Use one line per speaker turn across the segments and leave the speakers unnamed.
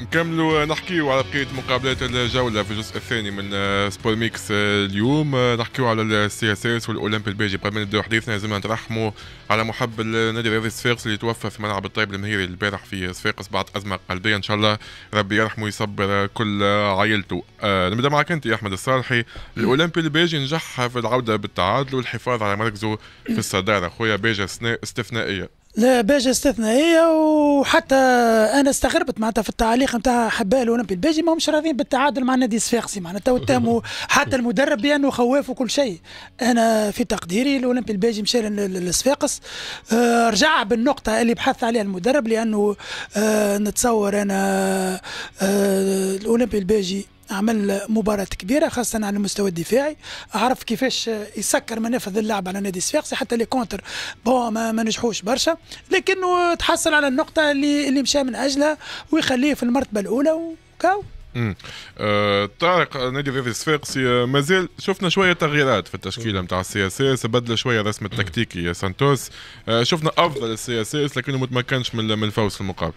نكملوا آه، نحكيو على بقية مقابلات الجولة في الجزء الثاني من سبور آه، ميكس آه، اليوم نحكيو على السي اس اس والاولمبي البيجي قبل ما نبداو حديثنا لازمنا نترحموا على محب النادي الرياضي صفاقس اللي توفى في ملعب الطيب المهيري البارح في صفاقس بعد أزمة قلبية إن شاء الله ربي يرحمه ويصبر كل عائلته نبدا معك أنت يا أحمد الصالحي الاولمبي البيجي نجح في العودة بالتعادل والحفاظ على مركزه في الصدارة خويا بيجا استثنائية
لا باج استثنائية وحتى أنا استغربت معناتها في التعليق نتاع حباء الأولمبي الباجي ما راضيين بالتعادل مع النادي الصفاقسي معناتها واتهموا حتى المدرب بأنه يعني خواف وكل شيء أنا في تقديري الأولمبي الباجي مشى للصفاقس آه، رجع بالنقطة اللي بحث عليها المدرب لأنه آه، نتصور أنا آه، الأولمبي الباجي عمل مباراه كبيره خاصه على المستوى الدفاعي عرف كيفاش يسكر منافذ اللعب على نادي الصفاقسي حتى لي كونتر بون ما, ما نجحوش برشا لكنه تحصل على النقطه اللي اللي مشى من اجلها ويخليه في المرتبه الاولى وكاو
أه طارق نادي ضيف الصفاقسي آه، مازال شفنا شويه تغييرات في التشكيله نتاع السي اس اس بدل شويه الرسم التكتيكي سانتوس أه شفنا افضل السي اس اس لكنه ما تمكنش من الفوز في المقابل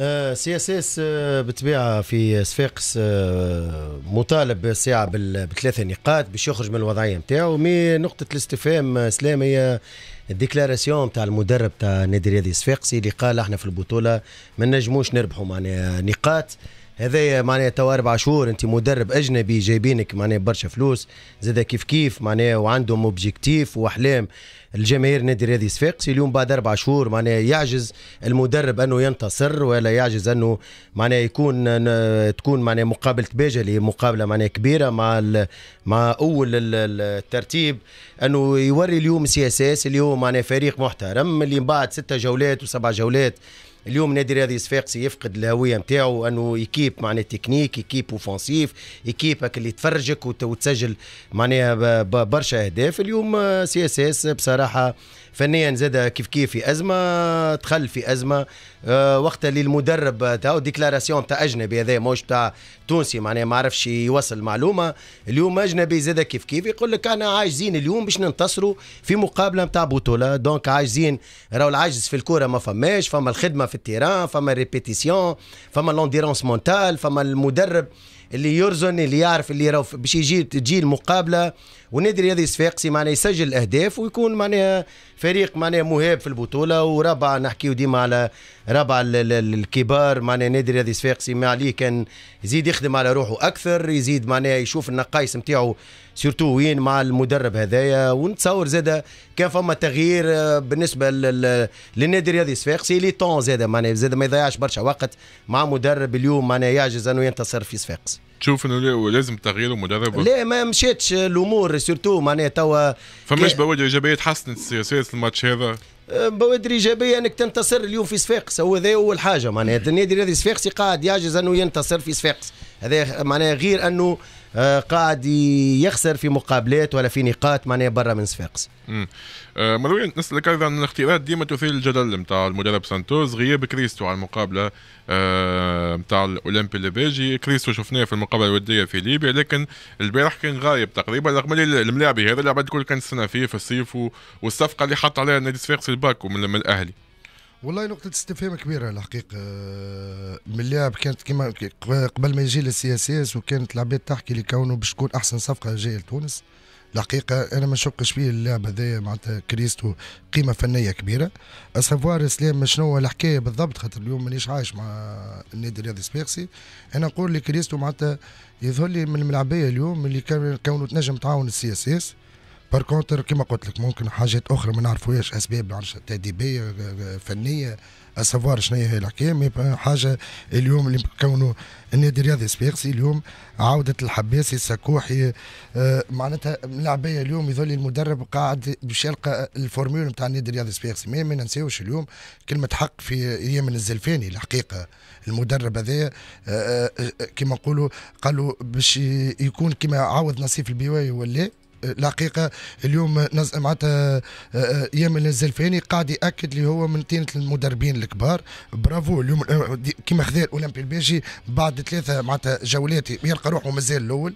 آه، سي اس اس آه، بالطبيعه في صفاقس آه، مطالب ساعه بثلاثه نقاط باش يخرج من الوضعيه نتاعو مي نقطه الاستفهام سلام هي الديكلاراسيون تاع المدرب تاع نادي رياضي صفاقسي اللي قال احنا في البطوله ما نجموش نربحوا معناها نقاط هذايا معناها تو اربع شهور انت مدرب اجنبي جايبينك معناها برشا فلوس زاد كيف كيف معناها وعندهم اوبجيكتيف واحلام الجماهير نادي رياضي صفاقسي اليوم بعد اربع شهور معناها يعجز المدرب انه ينتصر ولا يعجز انه معناها يكون تكون معناها مقابله باجلي مقابله معناها كبيره مع مع اول الترتيب انه يوري اليوم سي اس اس اليوم معناها فريق محترم اللي من بعد ستة جولات وسبع جولات اليوم نادي رياضي صفاقسي يفقد الهويه نتاعو انه ايكيب معناها تكنيك ايكيب اوفونسيف ايكيب اللي تفرجك وتسجل معناها برشا اهداف اليوم سي اس اس بصراحه فنيا زاد كيف كيف في ازمه تخل في ازمه آه، وقت اللي المدرب تاعو ديكلاراسيون تاع اجنبي هذا موش تاع تونسي معناها ما عرفش يوصل معلومه اليوم اجنبي زاد كيف كيف يقول لك انا عاجزين اليوم باش ننتصروا في مقابله نتاع بطوله دونك عاجزين راهو العجز في الكوره ما فماش فما الخدمه في التيران فما ريبيتيسيون فما لونديرونس مونتال فما المدرب اللي يرزن اللي يعرف اللي راه باش يجي تجي المقابله ونادري هذه الصفاقسي معناها يسجل الاهداف ويكون معناها فريق معناه مهاب في البطوله ورابع نحكيو ديما على رابع الكبار معناه نادي رياضي صفاقسي ما عليه كان يزيد يخدم على روحه اكثر يزيد معناه يشوف النقايص نتاعو سيرتو وين مع المدرب هذايا ونتصور زاده كان فما تغيير آه، بالنسبه للنادي الرياضي صفاقسي لي طون زاده معناه زاده ما يضيعش برشا وقت مع مدرب اليوم معناه يعجز انه ينتصر في صفاقس
تشوف انه لازم تغيير المدرب لا
ما مشاتش الامور سورتو معناها توا فماش
بوادر ايجابيه تحسنت سياسه الماتش هذا أه، بوادر ايجابيه انك تنتصر اليوم في صفاقس
هو هذا اول حاجه معناها النادي هذا صفاقسي قاعد يعجز انه ينتصر في صفاقس هذا معناها غير انه آه، قاعد يخسر في مقابلات ولا في نقاط معناها برا من صفاقس.
مروان آه، نسالك ايضا عن الاختيارات ديما تثير الجدل نتاع المدرب سانتوز غياب كريستو على المقابله نتاع آه، الاولمبي الباجي كريستو شفناه في المقابله الوديه في ليبيا لكن البارح كان غايب تقريبا رغم الملاعب هذا اللي الكل كان استنى فيه في الصيف والصفقه اللي حط عليها نادي صفاقس الباكو من الاهلي.
والله نقطة استفهام كبيرة الحقيقة من اللعب كانت كما قبل ما يجي للسياسيس وكانت العباد تحكي لي كونه باش تكون أحسن صفقة جاية لتونس الحقيقة أنا ما نشكش فيه اللاعب هذايا معناتها كريستو قيمة فنية كبيرة أسافوار إسلام شنو هو الحكاية بالضبط خاطر اليوم مانيش عايش مع النادي الرياضي الصفاقسي أنا نقول لكريستو معناتها يظهر لي من الملعبية اليوم اللي كونه تنجم تعاون السي اس اس بار كونتر كما قلت لك ممكن حاجات اخرى ما نعرفوهاش اسباب تاديبيه آه، آه، فنيه اسافوار شنو هي الحكايه مي حاجه اليوم اللي كونوا النادي الرياضي سبيغسي اليوم عوده الحباسي السكوحي آه، معناتها اللاعبيه اليوم يظل المدرب قاعد باش يلقى الفورمول نتاع النادي الرياضي سبيغسي مي ما ننساوش اليوم كلمه حق في ايام الزلفاني الحقيقه المدرب هذايا كيما كما نقولوا قالوا باش يكون كما عوض نصيف البيواي ولا الحقيقه اليوم نز... معناتها آه، آه، يامن الزلفاني قاعد ياكد اللي هو من تينه المدربين الكبار برافو اليوم آه، كيما خذا الاولمبي الباجي بعد ثلاثه معناتها جولات يلقى روحه مازال الاول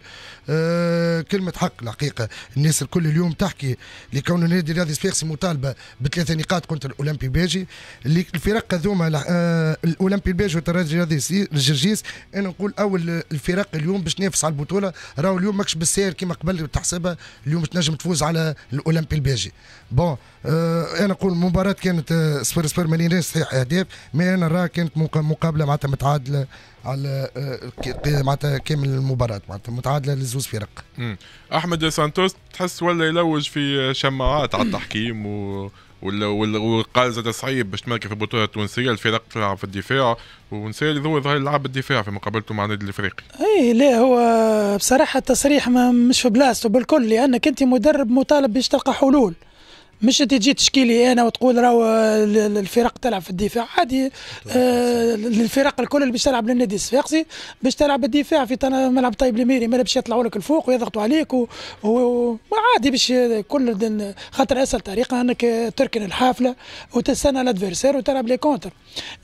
أه كلمه حق الحقيقه الناس الكل اليوم تحكي لكون النادي الرياضي سبيرسي مطالبه بثلاثه نقاط كنت الاولمبي الباجي اللي الفرق هذوما أه الاولمبي الباجي والترجي الرياضي الجرجيس انا نقول اول الفرق اليوم باش تنافس على البطوله راهو اليوم ماكش بالسير كيما قبل تحسبها اليوم تنجم تفوز على الاولمبي الباجي بون آه انا نقول المباراه كانت آه صفر صفر صحيح اهداف مي انا راه كانت مقابله معناتها متعادله على آه، معناتها كامل المباراه معناتها متعادله للزوز فرق
احمد سانتوس تحس ولا يلوج في شماعات على التحكيم و زاد صعيب باش تمركز في البطوله التونسيه الفرق تلعب في الدفاع اللي هو يظهر لعب الدفاع في مقابلته مع النادي الافريقي.
ايه لا هو بصراحه التصريح ما مش في بلاصته بالكل لانك انت مدرب مطالب باش تلقى حلول. مش تجي تشكي لي انا وتقول راهو الفرق تلعب في الدفاع عادي آه الفرق الكل اللي باش تلعب للنادي الصفاقسي باش تلعب الدفاع في ملعب طيب لميري ما باش يطلعوا لك الفوق ويضغطوا عليك وعادي باش كل خاطر اسهل طريقه انك تركن الحافله وتستنى الادفيرسير وتلعب لي كونتر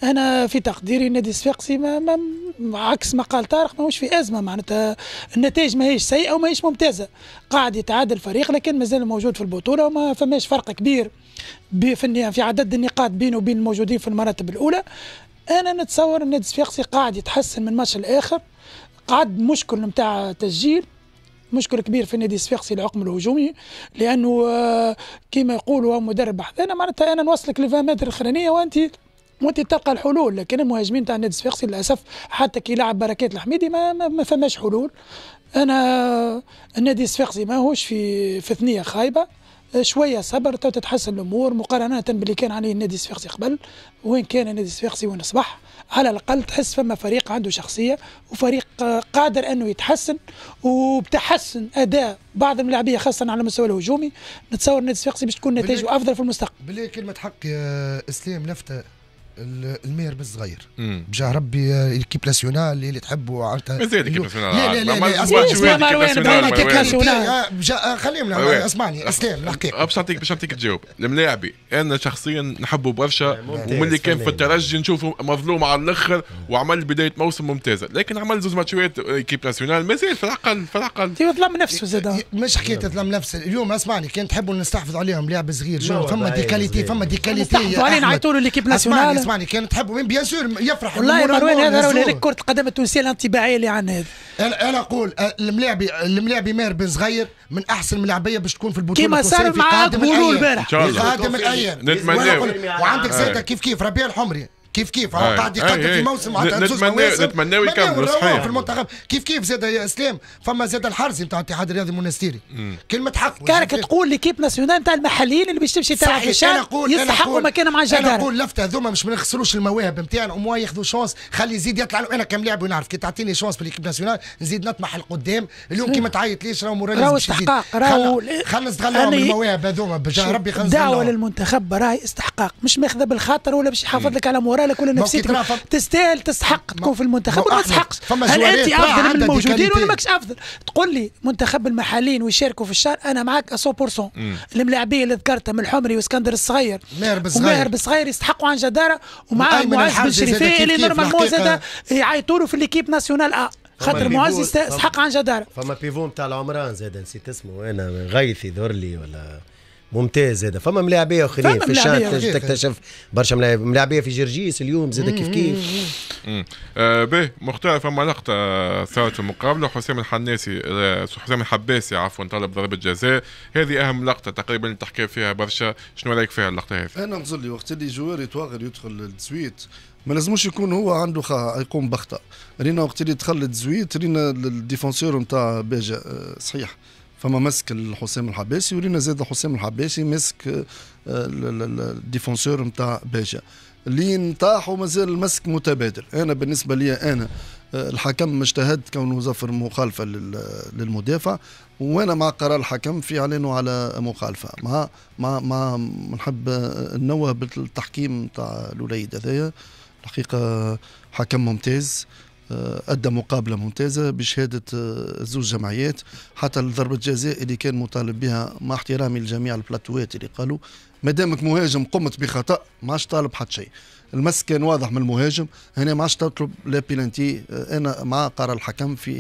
انا في تقديري النادي الصفاقسي ما, ما عكس ما قال طارق ماهوش في ازمه معناتها النتائج ماهيش سيئه وماهيش ممتازه قاعد يتعادل الفريق لكن مازال موجود في البطوله وما فماش فرق فرق كبير في عدد النقاط بينه وبين الموجودين في المراتب الأولى أنا نتصور أن الصفاقسي قاعد يتحسن من ماتش الآخر قعد مشكل نتاع تسجيل مشكل كبير في النادي الصفاقسي العقم الهجومي لانه آه، كما يقولوا مدرب انا معناتها انا نوصلك ل متر الاخرانيه وانت وانت تلقى الحلول لكن المهاجمين تاع النادي الصفاقسي للاسف حتى كي لعب بركات الحميدي ما, ما, ما فماش حلول انا النادي آه، الصفاقسي ماهوش في في ثنيه خايبه شويه صبر تو تتحسن الامور مقارنه باللي كان عليه النادي الصفاقسي قبل وين كان النادي الصفاقسي وين اصبح على الاقل تحس فما فريق عنده شخصيه وفريق قادر انه يتحسن وبتحسن اداء بعض الملاعبيه خاصه على المستوى الهجومي نتصور النادي الصفاقسي باش تكون نتائجه افضل في المستقبل.
بلي كلمه حق يا اسلام لفته المير بالصغير بجا ربي الكيب ناسيونال اللي تحبوا عرفتها مازال الكيب ناسيونال لا لا لا اسمع اسمعني اسلام
آه، آه، الحقيقه باش نعطيك باش نعطيك تجاوب الملاعبي انا شخصيا نحبه برشا وملي كان في الترجي نشوفه مظلوم على الاخر وعمل بدايه موسم ممتازه لكن عمل زوز ماتشات ايكيب آه، ناسيونال مازال في العقل
في العقل ظلم نفسه زاد مش حكيت ظلم نفسه اليوم اسمعني كان تحبوا نستحفظ عليهم لاعب صغير فما دي كاليتي فما دي كاليتي نستحفظوا عليه نعيطوا له ناسيونال اسمعني كان تحبوا مين بيان سور يفرح والله مروان هذا راهو هذيك كره القدم التونسيه الانطباعيه اللي عندنا هذا انا انا اقول الملاعبي أه، الملاعبي ماهر بن صغير من احسن الملاعبيه باش تكون في البطوله كما صار مع بولو البارح
في قادم الايام وعندك زاده
كيف كيف ربيع الحمري كيف كيف راه قاعد يقدم في موسم معناتها زوج مواسم نتمناو يكملوا صحيح في المنتخب كيف كيف زاد يا اسلام فما زاد الحرزي نتاع الاتحاد الرياضي المنستيري كلمه حق كانك تقول ليكيب ناسيونال نتاع المحليين اللي باش تمشي تلعب في الشارع يستحقوا مكانه مع الجدار انا نقول لفته هذوما مش ما نخسروش المواهب نتاعنا وما ياخذوا شانس خلي يزيد يطلع انا كم لاعب ونعرف كي تعطيني شانس في ليكيب ناسيونال نزيد نطمح لقدام اليوم كي ما تعيط ليش راهو مورال راهو استحقاق راهو خلنا نستغلوا المواهب
هذوما ربي خلنا دعوه للمنتخب راهي استحقاق مش ماخذه بالخاطر ولا باش يحافظ لك على مورال حاله كل نفسيتك تستاهل تستحق تكون في المنتخب ولا ما تستحقش هل انت افضل من الموجودين ولا ماكش افضل تقول لي منتخب المحليين ويشاركوا في الشهر انا معاك 100% الملاعبيه اللي ذكرتها من الحمري واسكندر الصغير ماهر بالصغير وماهر بالصغير يستحقوا عن جداره ومعاهم معز بن شريفيه اللي نورمالمون زاد يعيطوا له في ليكيب ناسيونال ا خاطر معز يستحق عن جداره
فما بيفون تاع العمران زاد نسيت اسمه انا غيث يظهر لي ولا ممتاز هذا فما ملاعبيه اخرين في الشات تكتشف برشا ملاعبيه في جرجيس اليوم زاد كيف كيف
آه مختلف مختار فما لقطه صارت في المقابله حسام الحناسي آه، حسام الحباسي عفوا طلب ضربه جزاء هذه اهم لقطه تقريبا اللي تحكي فيها برشا شنو رايك فيها اللقطه هذه؟
انا نظن لي وقت اللي جوار يتواغر يدخل للتسويت ما لازموش يكون هو عنده خا يقوم بخطا رينا وقت اللي دخل للتزويت رينا الديفونسور نتاع باجا آه، صحيح فما مسك الحسام الحباسي ولينا زاد حسام الحباسي مسك آه، الديفونسور نتاع باجا اللي نطاح مازال المسك متبادل انا بالنسبه لي انا آه، الحكم ما اجتهد كونه زفر مخالفه للمدافع وانا مع قرار الحكم في اعلانه على مخالفه مع مع مع نحب النوه آه، بالتحكيم نتاع الوليد هذايا الحقيقه حكم ممتاز آه، ادى مقابله ممتازه بشهاده آه، زوج جمعيات حتى ضربه جزاء اللي كان مطالب بها مع احترامي لجميع البلاتوات اللي قالوا ما دامك مهاجم قمت بخطا ما عادش طالب حتى شيء المس كان واضح من المهاجم هنا ما عادش تطلب لا بينالتي آه، انا مع قرار الحكم في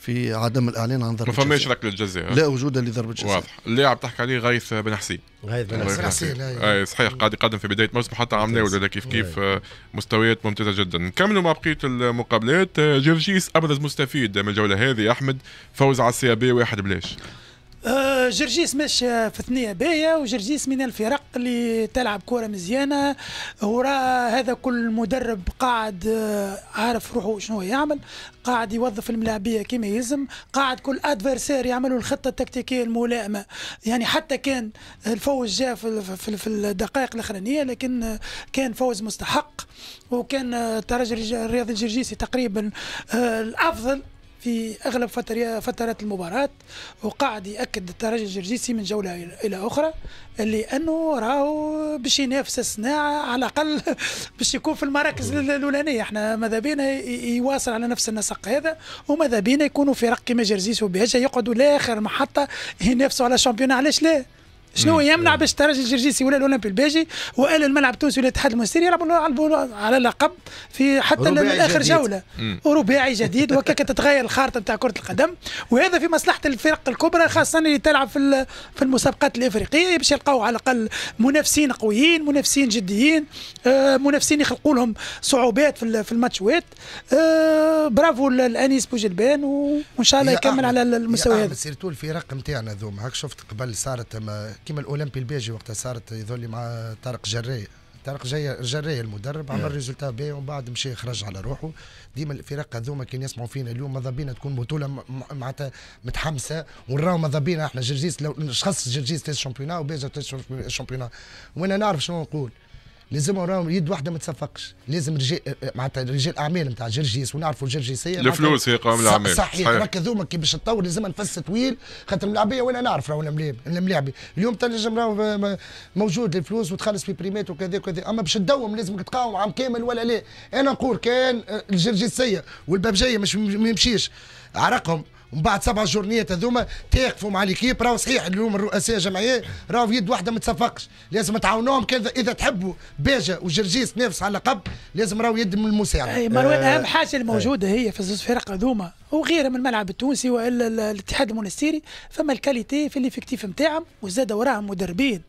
في عدم الاعلان عن ضربه ما فماش ركله جزاء لا وجود لضربه جزاء
واضح اللاعب تحكي عليه غيث بن حسين غيث بن حسين, اي صحيح قاعد يقدم في بدايه موسم حتى عم ناول كيف كيف آه، مستويات ممتازه جدا نكملوا مع بقيه المقابلات آه، جرجيس ابرز مستفيد من الجوله هذه احمد فوز على إيه بي واحد بلاش
آه، جرجيس مش في ثنية باهية وجرجيس من الفرق اللي تلعب كرة مزيانة وراء هذا كل مدرب قاعد آه، عارف روحه شنو يعمل قاعد يوظف الملاعبية كما يلزم قاعد كل ادفرسير يعملوا الخطة التكتيكية الملائمة يعني حتى كان الفوز جاء في الدقائق الأخرانية لكن آه، كان فوز مستحق وكان الترجي الرياضي الجرجيسي تقريبا الأفضل في اغلب فترات المباراه وقاعد ياكد الترجي الجرجيسي من جوله الى اخرى لانه راهو باش ينافس الصناعه على الاقل باش يكون في المراكز الاولانيه احنا ماذا بينا يواصل على نفس النسق هذا وماذا بينا يكونوا في رق كيما وبهجه يقعدوا لاخر محطه ينافسوا على الشامبيون علاش لا شنو يمنع باش ترجي الجرجيسي ولا الاولمبي الباجي وقال الملعب التونسي ولا الاتحاد المصري يلعبوا على اللقب في حتى اخر جوله ورباعي جديد وهكاك تتغير الخارطه نتاع كره القدم وهذا في مصلحه الفرق الكبرى خاصه اللي تلعب في في المسابقات الافريقيه باش يلقاو على الاقل منافسين قويين منافسين جديين آه، منافسين يخلقوا لهم صعوبات في الماتشوات آه، برافو الانيس بوجلبان وان شاء الله يكمل على المستوى هذا
سيرتو الفرق نتاعنا ذوما هاك شفت قبل صارت كيما الاولمبي البيجي وقتها صارت يظل مع طارق جراي طارق جاي جراي المدرب عمل نعم. ريزولتا بي ومن بعد مشى خرج على روحه ديما الفرق هذوما كان يسمعوا فينا اليوم ماذا بينا تكون بطوله معناتها متحمسه ونراو ماذا بينا احنا جرجيس لو شخص جرجيس تاس الشامبيونا وبيجا تاس الشامبيونا وانا نعرف شنو نقول لازم وراهم يد واحده ما تصفقش لازم رجال آه، آه، معناتها رجال اعمال نتاع جرجيس ونعرفوا الجرجيسيه الفلوس هي قوام الاعمال صحيح راك هذوما كي باش تطور لازم نفس طويل خاطر ملاعبيه وانا نعرف راهو الملاعبي اليوم تنجم موجود الفلوس وتخلص في بريمات وكذا وكذا اما باش تدوم لازمك تقاوم عام كامل ولا لا انا نقول كان آه، الجرجيسيه والبابجيه مش ما يمشيش عرقهم ومن بعد سبع جورنيات هذوما تاقفوا مع ليكيب راهو صحيح اليوم الرؤساء الجمعيه راهو في يد واحده ما تصفقش لازم تعاونوهم كذا اذا تحبوا باجا وجرجيس تنافس على اللقب لازم راهو يد من
المساعده اي مروان آه، اهم حاجه الموجوده هي في الزوز فرق هذوما وغيرها من الملعب التونسي والا الاتحاد المونستيري فما الكاليتي في الافكتيف نتاعهم وزاد وراهم مدربين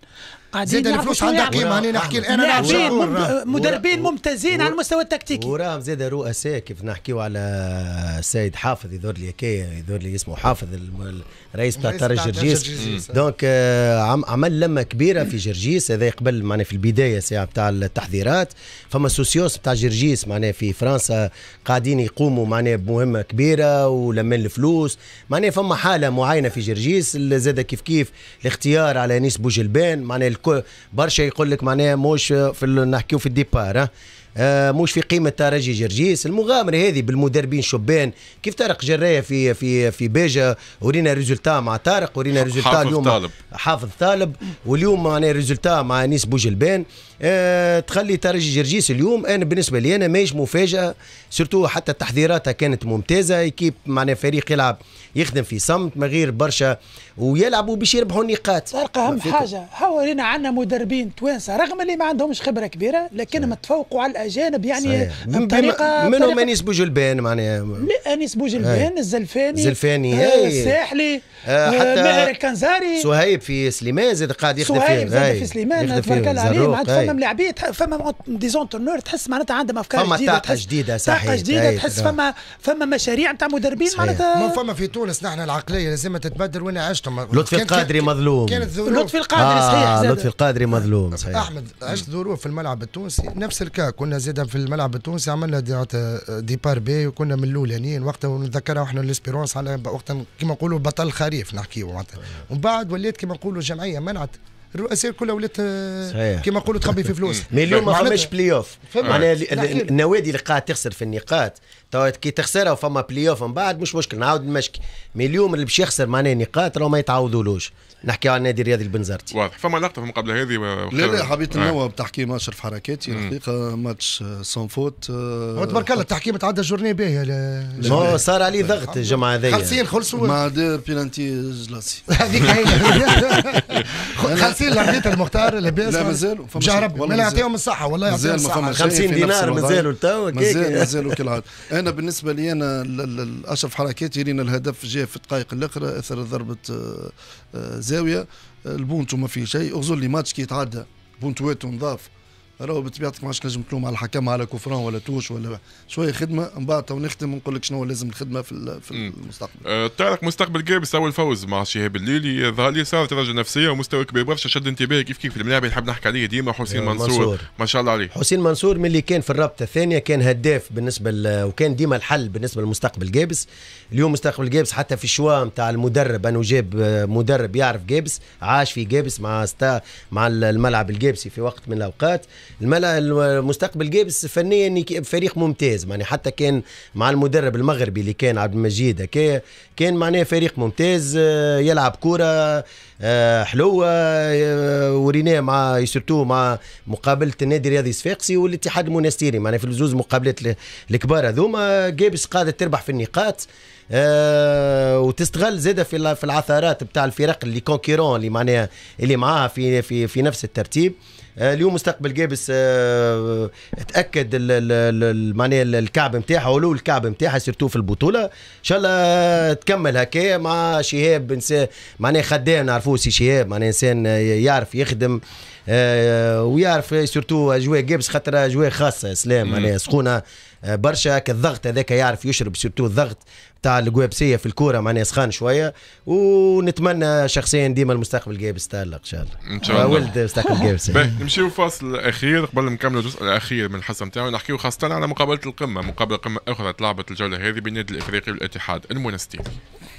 زاد الفلوس عندها قيمه هاني نحكي الان انا مدربين ممتازين على المستوى التكتيكي وراهم
زاد رؤساء كيف نحكيو على السيد حافظ يدور لي كي يدور لي اسمه حافظ الرئيس بتاع طرج جرجيس دونك آه، عمل لما كبيره في جرجيس هذا قبل معناه في البدايه ساعه بتاع التحضيرات فما سوسيوس بتاع جرجيس معناه في فرنسا قاعدين يقوموا معناه بمهمه كبيره ولمن الفلوس معناه فما حاله معينه في جرجيس زاد كيف كيف الاختيار على انيس بوجلبان معناه برشا يقول لك معناها مش في نحكيو في الديبار آه مش في قيمه ترجي جرجيس المغامره هذه بالمدربين شبان كيف طارق جرايه في في في بيجا ورينا ريزولتا مع طارق ورينا ريزولتا اليوم طالب. حافظ طالب واليوم معناها ريزولتا مع انيس بوجلبان آه تخلي ترجي جرجيس اليوم انا بالنسبه لي انا ماهيش مفاجاه سورتو حتى تحذيراتها كانت ممتازه ايكيب معناها فريق يلعب يخدم في صمت من غير برشا ويلعبوا باش يربحوا النقاط تلقى اهم حاجه
هو رينا عندنا مدربين توانسه رغم اللي ما عندهمش خبره كبيره لكنهم تفوقوا على الاجانب يعني صحيح. بطريقه منهم انيس
بوجلبان معناها
انيس بوجلبان الزلفاني الزلفاني آه، الساحلي آه، آه، حتى ماهر الكنزاري
سهيب في سليمان زاد قاعد يخدم فيه سهيب زاد في سليمان تبارك الله عليه معناتها فما
ملاعبين فما ديزونترنور تحس معناتها عندهم افكار جديده فما طاقه
جديده طاقه جديده تحس فما
فما مشاريع نتاع مدربين معناتها
فما في تونس نحن العقليه لازم تتبدل وانا عشتهم لطفي القادري مظلوم كانت
لطفي
القادري آه، صحيح لطفي القادري مظلوم صحيح احمد
عشت ظروف في الملعب التونسي نفس الكا كنا زاد في الملعب التونسي عملنا آه، ديبار بي وكنا من الاولانيين وقتها ونتذكرها احنا الاسبيرونس على وقتها كما نقولوا بطل خريف نحكيو معناتها ومن بعد وليت كما نقولوا جمعيه منعت
الرؤساء كلها ولات آه، كما نقولوا تخبي في فلوس مي اليوم ما فماش بلاي اوف معناها النوادي اللي قاعد تخسر في النقاط تو كي تخسرها وفما بلاي اوف من بعد مش مشكل نعاود المشكل مي اليوم اللي باش يخسر معناها نقاط راه ما يتعوضولوش نحكي على النادي الرياضي البنزرتي
واضح فما لقطه من قبل هذه لا لا حبيت ننوه
آه. بتحكيم اشرف حركاتي الحقيقه ماتش سون فوت تبارك الله التحكيم تعدى جورني باهيه صار عليه ضغط الجمعه هذيا خلصين خلصوا ما دير بيلانتي جلاسي هذيك هي غسيل الاربيتر المختار اللي بيسمع لا مازالوا مش هرب ما يعطيهم الصحه والله يعطيهم الصحه 50 دينار مازالوا تو مازال مازالوا كل كالعاده انا بالنسبه لي انا اشرف حركاتي لين الهدف جاء في الدقائق الاخرى اثر ضربه آه، آه، زاويه آه، البونتو ما فيه شيء اغزر لي ماتش كي يتعدى بونتواتو نضاف راهو بطبيعتك ما عادش تنجم تلوم على الحكم على كفران ولا توش ولا شويه خدمه من بعد تو نختم ونقول لك شنو لازم الخدمه في في المستقبل.
أه تعرف مستقبل جابس اول فوز مع شهاب الليلي ظهر لي صار درجه نفسيه ومستوى كبير برشا شد انتباهي كيف كيف الملاعب اللي نحب نحكي عليه ديما حسين أه، منصور. منصور ما شاء الله عليه.
حسين منصور من اللي كان في الرابطه الثانيه كان هداف بالنسبه وكان ديما الحل بالنسبه لمستقبل جابس اليوم مستقبل جابس حتى في الشوا نتاع المدرب انه أه، جاب مدرب يعرف جابس عاش في جابس مع ستا مع الملعب الجابسي في وقت من الاوقات الملا المستقبل جابس فنيا فريق ممتاز يعني حتى كان مع المدرب المغربي اللي كان عبد المجيد هكايا كان معناه فريق ممتاز آه، يلعب كوره آه، حلوه آه، وريناه مع سيرتو مع مقابله النادي الرياضي الصفاقسي والاتحاد المونستيري معناها في الزوز مقابلات الكبار هذوما جابس قاعده تربح في النقاط آه وتستغل زاده في في العثرات بتاع الفرق اللي كونكيرون اللي معناها اللي معاها في في في نفس الترتيب آه، اليوم مستقبل جابس آه، تاكد معناها الكعب نتاعها ولو الكعب نتاعها سيرتو في البطوله ان شاء الله تكمل هكا مع شهاب معناها خدام نعرفوه سي شهاب معناها انسان يعرف يخدم آه، ويعرف سورتو اجواء جيبس خاطر اجواء خاصه اسلام معناها سخونه آه، برشا كالضغط هذاك يعرف يشرب سورتو الضغط تاع القوابسيه في الكوره معناها سخان شويه ونتمنى شخصيا ديما المستقبل جيبس تالق ان شاء الله
ان شاء الله آه، ولد مستقبل جيبس نمشيو فاصل الاخير قبل ما نكملوا الجزء الاخير من الحصه نتاعنا نحكيو خاصه على مقابله القمه مقابله قمه اخرى تلعبت الجوله هذه بين النادي الافريقي والاتحاد المونستيري